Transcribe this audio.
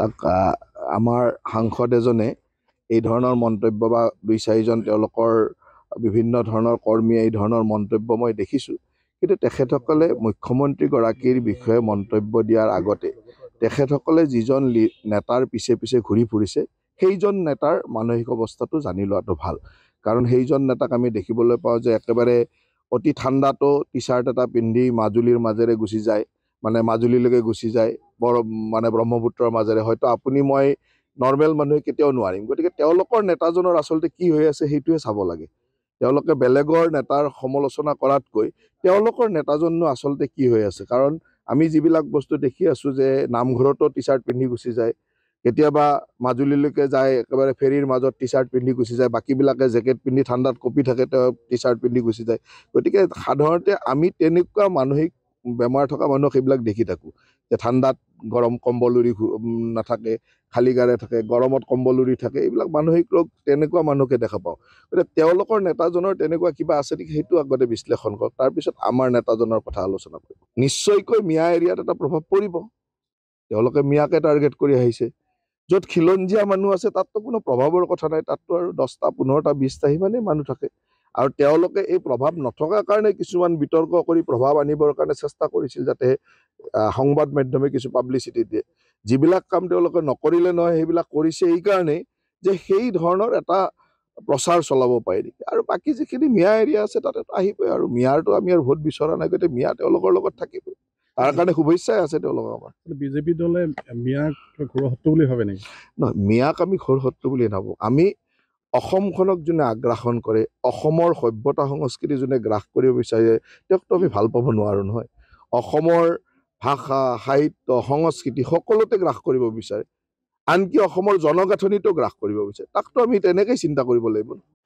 তাক আমাৰ সাংসদ এজনে এই ধৰণৰ মন্তব্য বা দুই চাৰিজন তেওঁলোকৰ বিভিন্ন ধৰণৰ কৰ্মীয়ে এই ধৰণৰ মন্তব্য মই দেখিছোঁ কিন্তু তেখেতসকলে মুখ্যমন্ত্ৰীগৰাকীৰ বিষয়ে মন্তব্য দিয়াৰ আগতে তেখেতসকলে যিজন নেতাৰ পিছে পিছে ঘূৰি ফুৰিছে সেইজন নেতাৰ মানসিক অৱস্থাটো জানি লোৱাটো ভাল কাৰণ সেইজন নেতাক আমি দেখিবলৈ পাওঁ যে একেবাৰে অতি ঠাণ্ডাটো টি চাৰ্ট এটা পিন্ধি মাজুলীৰ মাজেৰে গুচি যায় মানে মাজুলীলৈকে গুচি যায় বৰ মানে ব্ৰহ্মপুত্ৰৰ মাজেৰে হয়তো আপুনি মই নৰ্মেল মানুহে কেতিয়াও নোৱাৰিম গতিকে তেওঁলোকৰ নেতাজনৰ আচলতে কি হৈ আছে সেইটোহে চাব লাগে তেওঁলোকে বেলেগৰ নেতাৰ সমালোচনা কৰাতকৈ তেওঁলোকৰ নেতাজনো আচলতে কি হৈ আছে কাৰণ আমি যিবিলাক বস্তু দেখি আছোঁ যে নামঘৰতো টি চাৰ্ট পিন্ধি গুচি যায় কেতিয়াবা মাজুলীলৈকে যায় একেবাৰে ফেৰীৰ মাজত টি চাৰ্ট পিন্ধি গুচি যায় বাকীবিলাকে জেকেট পিন্ধি ঠাণ্ডাত কপি থাকে তেওঁ টি চাৰ্ট পিন্ধি গুচি যায় গতিকে সাধাৰণতে আমি তেনেকুৱা মানসিক বেমাৰ থকা মানুহক সেইবিলাক দেখি থাকোঁ যে ঠাণ্ডাত গৰম কম্বলুৰি নাথাকে খালী গাৰে থাকে গৰমত কম্বলুৰি থাকে এইবিলাক মানসিক ৰোগ তেনেকুৱা মানুহকে দেখা পাওঁ গতিকে তেওঁলোকৰ নেতাজনৰ তেনেকুৱা কিবা আছে নেকি সেইটো আগতে বিশ্লেষণ কৰক তাৰপিছত আমাৰ নেতাজনৰ কথা আলোচনা কৰিব নিশ্চয়কৈ মিয়া এৰিয়াত এটা প্ৰভাৱ পৰিব তেওঁলোকে মিয়াকে টাৰ্গেট কৰি আহিছে য'ত খিলঞ্জীয়া মানুহ আছে তাততো কোনো প্ৰভাৱৰ কথা নাই তাততো আৰু দহটা পোন্ধৰটা বিশটা সিমানেই মানুহ থাকে আৰু তেওঁলোকে এই প্ৰভাৱ নথকাৰ কাৰণে কিছুমান বিতৰ্ক কৰি প্ৰভাৱ আনিবৰ কাৰণে চেষ্টা কৰিছিল যাতে সংবাদ মাধ্যমে কিছু পাব্লিচিটি দিয়ে যিবিলাক কাম তেওঁলোকে নকৰিলে নহয় সেইবিলাক কৰিছে এইকাৰণেই যে সেই ধৰণৰ এটা প্ৰচাৰ চলাব পাৰি নেকি আৰু বাকী যিখিনি মিয়া এৰিয়া আছে তাতে আহিবই আৰু মিয়াৰটো আমি আৰু ভোট বিচৰা নাই গতিকে মিয়া তেওঁলোকৰ লগত থাকিবই তাৰ কাৰণে শুভেচ্ছাই আছে তেওঁলোকৰ আমাৰ বিজেপি দলে মিয়াক ঘৰ শত্ৰু বুলি ভাবে নেকি নহয় মিয়াক আমি ঘৰ সত্ৰ বুলি নাভাবোঁ আমি অসমখনক যোনে আগ্ৰাসন কৰে অসমৰ সভ্যতা সংস্কৃতি যোনে গ্ৰাস কৰিব বিচাৰে তেওঁকতো আমি ভাল পাব নোৱাৰোঁ নহয় অসমৰ ভাষা সাহিত্য সংস্কৃতি সকলোতে গ্ৰাস কৰিব বিচাৰে আনকি অসমৰ জনগাঁথনিটো গ্ৰাস কৰিব বিচাৰে তাকতো আমি তেনেকেই চিন্তা কৰিব লাগিব